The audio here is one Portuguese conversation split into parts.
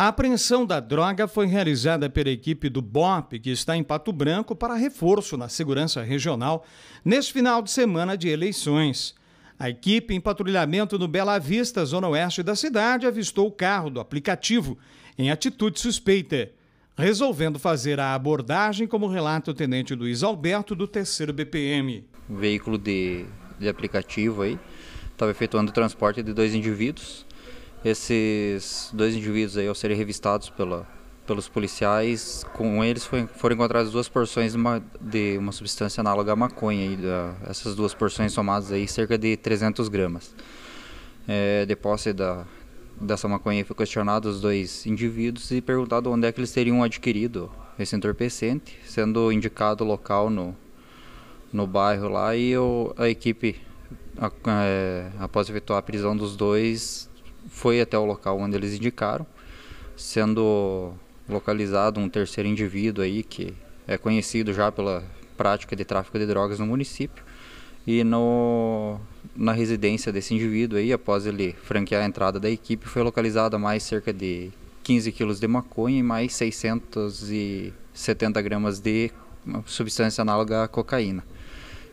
A apreensão da droga foi realizada pela equipe do BOP, que está em Pato Branco, para reforço na segurança regional neste final de semana de eleições. A equipe, em patrulhamento no Bela Vista, zona oeste da cidade, avistou o carro do aplicativo em atitude suspeita, resolvendo fazer a abordagem, como relata o tenente Luiz Alberto, do terceiro BPM. Um veículo de, de aplicativo aí estava efetuando o transporte de dois indivíduos esses dois indivíduos aí, ao serem revistados pela, pelos policiais, com eles foi, foram encontradas duas porções de uma, de uma substância análoga à maconha. da, essas duas porções somadas aí, cerca de 300 gramas. É, de posse da, dessa maconha foi questionado os dois indivíduos e perguntado onde é que eles teriam adquirido esse entorpecente, sendo indicado o local no, no bairro lá e o, a equipe, a, é, após efetuar a prisão dos dois, foi até o local onde eles indicaram, sendo localizado um terceiro indivíduo aí que é conhecido já pela prática de tráfico de drogas no município e no, na residência desse indivíduo aí, após ele franquear a entrada da equipe, foi localizada mais cerca de 15 quilos de maconha e mais 670 gramas de substância análoga à cocaína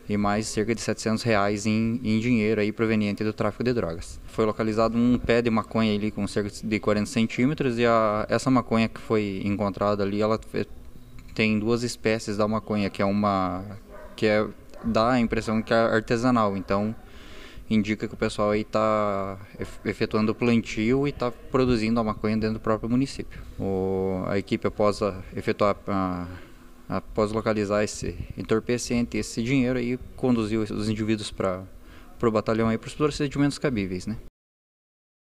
e mais cerca de 700 reais em, em dinheiro aí proveniente do tráfico de drogas. Foi localizado um pé de maconha ali com cerca de 40 centímetros e a, essa maconha que foi encontrada ali, ela tem duas espécies da maconha, que é uma que é dá a impressão que é artesanal, então indica que o pessoal aí está efetuando o plantio e está produzindo a maconha dentro do próprio município. O, a equipe após a, efetuar a, após localizar esse entorpecente, esse dinheiro, aí conduziu os indivíduos para o batalhão para os procedimentos cabíveis. Né?